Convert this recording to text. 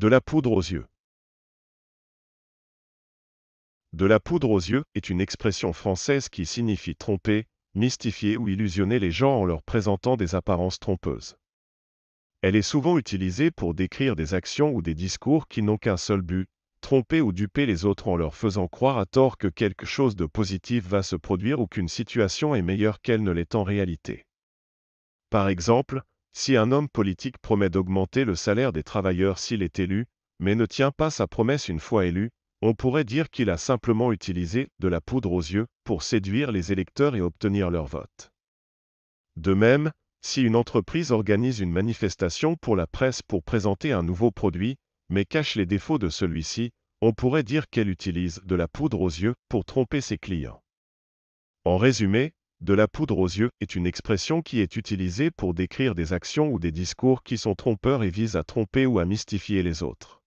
De la poudre aux yeux. De la poudre aux yeux est une expression française qui signifie tromper, mystifier ou illusionner les gens en leur présentant des apparences trompeuses. Elle est souvent utilisée pour décrire des actions ou des discours qui n'ont qu'un seul but, tromper ou duper les autres en leur faisant croire à tort que quelque chose de positif va se produire ou qu'une situation est meilleure qu'elle ne l'est en réalité. Par exemple, si un homme politique promet d'augmenter le salaire des travailleurs s'il est élu, mais ne tient pas sa promesse une fois élu, on pourrait dire qu'il a simplement utilisé de la poudre aux yeux pour séduire les électeurs et obtenir leur vote. De même, si une entreprise organise une manifestation pour la presse pour présenter un nouveau produit, mais cache les défauts de celui-ci, on pourrait dire qu'elle utilise de la poudre aux yeux pour tromper ses clients. En résumé, de la poudre aux yeux est une expression qui est utilisée pour décrire des actions ou des discours qui sont trompeurs et visent à tromper ou à mystifier les autres.